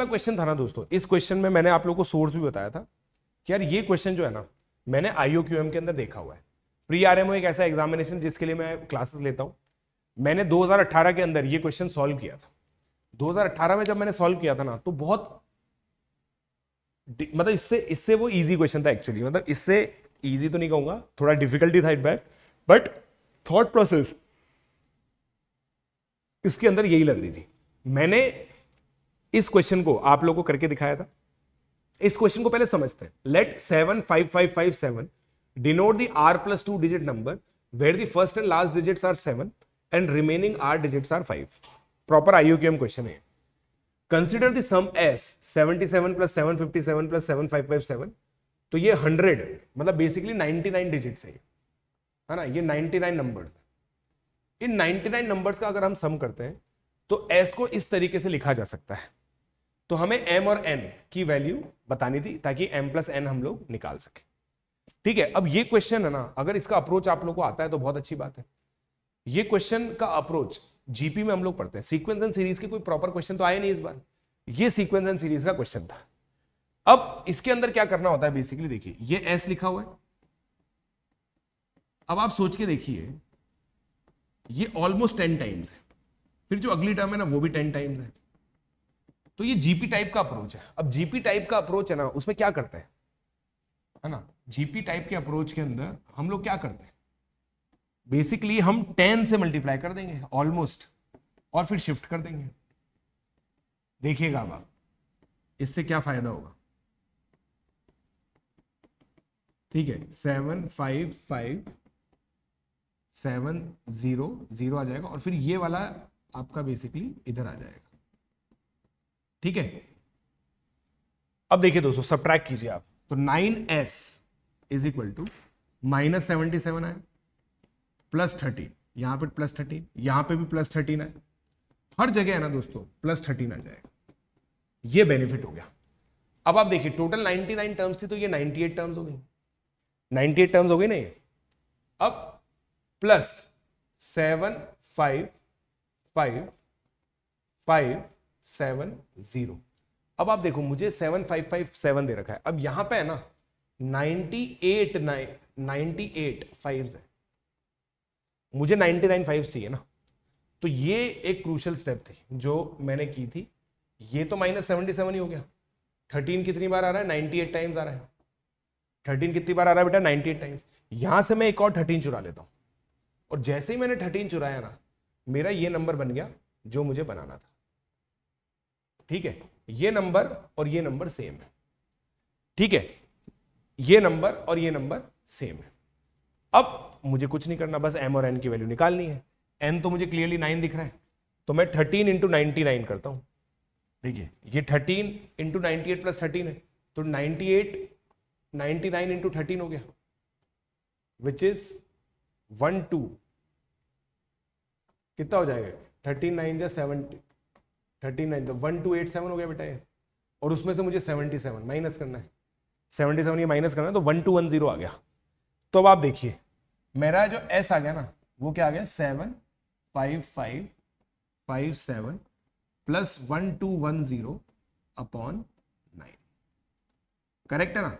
वाला क्वेश्चन था ना दोस्तों इस क्वेश्चन में मैंने आप लोगों को सोर्स भी बताया था कि यार ये क्वेश्चन जो है ना मैंने आईओ के अंदर देखा हुआ है प्री आर एम एक ऐसा एग्जामिनेशन जिसके लिए मैं क्लासेस लेता हूँ मैंने 2018 के अंदर ये क्वेश्चन सॉल्व किया था 2018 में जब मैंने सॉल्व किया था ना तो बहुत मतलब इससे इससे वो ईजी क्वेश्चन था एक्चुअली मतलब इससे ईजी तो नहीं कहूंगा थोड़ा डिफिकल्टी था it back but thought process इसके अंदर यही लग रही थी मैंने इस क्वेश्चन को आप लोगों को करके दिखाया था इस क्वेश्चन को पहले समझते हैं let seven five five five seven denote the R plus two digit number where the first and last digit are seven and remaining are digit are five proper IUQM question है consider the sum as seventy seven plus seven fifty seven plus seven five five seven तो ये hundred मतलब basically 99 digits है है ना ये ninety nine number इन ninety nine number का अगर हम सम करते हैं तो एस को इस तरीके से लिखा जा सकता है तो हमें m और n की वैल्यू बतानी थी ताकि m प्लस एन हम लोग निकाल सके ठीक है अब ये क्वेश्चन है ना अगर इसका अप्रोच आप लोग को आता है तो बहुत अच्छी बात है ये क्वेश्चन का अप्रोच जीपी में हम लोग पढ़ते हैं सीक्वेंस एंड सीरीज के कोई प्रॉपर क्वेश्चन तो आए नहीं इस बार ये सीक्वेंस एंड सीरीज का क्वेश्चन था अब इसके अंदर क्या करना होता है बेसिकली देखिए ये एस लिखा हुआ है अब आप सोच के देखिए ये ऑलमोस्ट टेन टाइम्स है फिर जो अगली टर्म है ना वो भी टेन टाइम्स है तो ये जीपी टाइप का अप्रोच है अब जीपी टाइप का अप्रोच है ना उसमें क्या करते हैं है ना जीपी टाइप के अप्रोच के अंदर हम लोग क्या करते हैं बेसिकली हम टेन से मल्टीप्लाई कर देंगे ऑलमोस्ट और फिर शिफ्ट कर देंगे देखिएगा अब आप इससे क्या फायदा होगा ठीक है seven five five seven zero zero आ जाएगा और फिर ये वाला आपका बेसिकली इधर आ जाएगा ठीक है अब देखिए दोस्तों सब कीजिए आप तो nine S is equal to minus seventy seven आए प्लस थर्टीन यहां पर प्लस थर्टीन यहां पे भी प्लस थर्टीन आए हर जगह है ना दोस्तों प्लस थर्टीन आ जाएगा ये बेनिफिट हो गया अब आप देखिए टोटल 99 टर्म्स थी तो ये 98 टर्म्स हो गई 98 टर्म्स हो गई ना ये अब plus seven five five five seven zero अब आप देखो मुझे सेवन फाइव फाइव सेवन दे रखा है अब यहां पे है ना ninety eight nine ninety eight five है मुझे नाइनटी नाइन फाइव चाहिए ना तो ये एक क्रूशल स्टेप थी जो मैंने की थी ये तो माइनस सेवनटी सेवन ही हो गया थर्टीन कितनी बार आ रहा है नाइनटी एट टाइम्स आ रहा है थर्टीन कितनी बार आ रहा है बेटा नाइनटी एट टाइम्स यहां से मैं एक और थर्टीन चुरा लेता हूँ और जैसे ही मैंने थर्टीन चुराया ना मेरा ये नंबर बन गया जो मुझे बनाना था ठीक है ये नंबर और ये नंबर सेम है ठीक है ये नंबर और ये नंबर सेम है अब मुझे कुछ नहीं करना बस एम और एन की वैल्यू निकालनी है एन तो मुझे क्लियरली नाइन दिख रहा है तो मैं थर्टीन इंटू नाइनटी नाइन करता हूं देखिए ये thirteen into ninety eight plus thirteen है तो ninety eight ninety nine into thirteen हो गया विच इज वन टू कितना हो जाएगा थर्टीन नाइन या सेवनटी थर्टी नाइन तो वन टू एट सेवन हो गया बेटा ये और उसमें से मुझे सेवनटी सेवन माइनस करना है सेवनटी सेवन ये माइनस करना है तो वन टू वन जीरो आ गया तो अब आप देखिए मेरा जो एस आ गया ना वो क्या आ गया seven five five five seven plus one two one zero upon nine correct है ना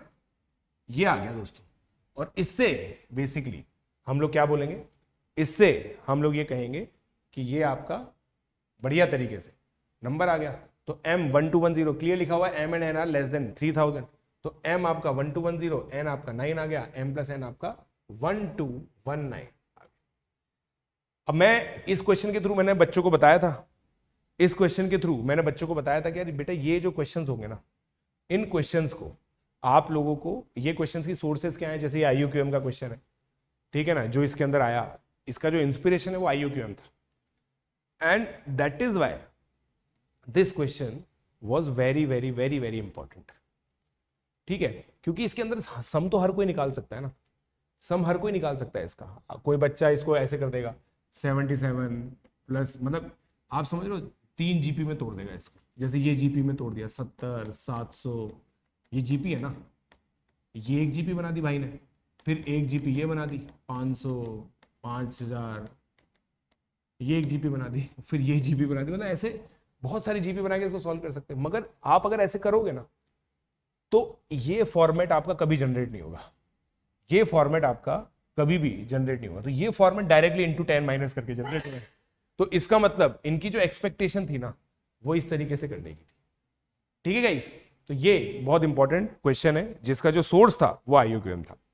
ये आ गया दोस्तों और इससे बेसिकली हम लोग क्या बोलेंगे इससे हम लोग ये कहेंगे कि ये आपका बढ़िया तरीके से नंबर आ गया तो M one two one zero clear लिखा हुआ M and N are less than three thousand तो एम आपका one two one zero N आपका नाइन आ गया एम प्लस एन आपका वन टू वन नाइन अब मैं इस क्वेश्चन के थ्रू मैंने बच्चों को बताया था इस क्वेश्चन के थ्रू मैंने बच्चों को बताया था कि यार बेटा ये जो क्वेश्चन होंगे ना इन क्वेश्चन को आप लोगों को ये क्वेश्चन की सोर्सेज क्या है जैसे आई यू क्यू एम का क्वेश्चन है ठीक है ना जो इसके अंदर आया इसका जो इंस्पिरेशन है वो आई यू क्यू एम था and that is why this question was very very very very important ठीक है क्योंकि इसके अंदर सम तो हर कोई निकाल सकता है ना सम हर कोई निकाल सकता है इसका कोई बच्चा इसको ऐसे कर देगा सेवनटी सेवन प्लस मतलब आप समझ लो तीन जीपी में तोड़ देगा इसको जैसे ये जीपी में तोड़ दिया सत्तर सात सौ ये जीपी है ना ये एक जीपी बना दी भाई ने फिर एक जीपी ये बना दी पाँच सौ पाँच हजार ये एक जीपी बना दी फिर ये जीपी बना दी मतलब ऐसे बहुत सारी जीपी बना के इसको सॉल्व कर सकते हैं मगर आप अगर ऐसे करोगे ना तो ये फॉर्मेट आपका कभी जनरेट नहीं होगा ये फॉर्मेट आपका कभी भी जनरेट नहीं होगा तो ये format directly into ten minus करके जनरेट होगा तो इसका मतलब इनकी जो एक्सपेक्टेशन थी ना वो इस तरीके से करने की थी ठीक है गाइस तो ये बहुत इंपॉर्टेंट क्वेश्चन है जिसका जो सोर्स था वो क्यूएम था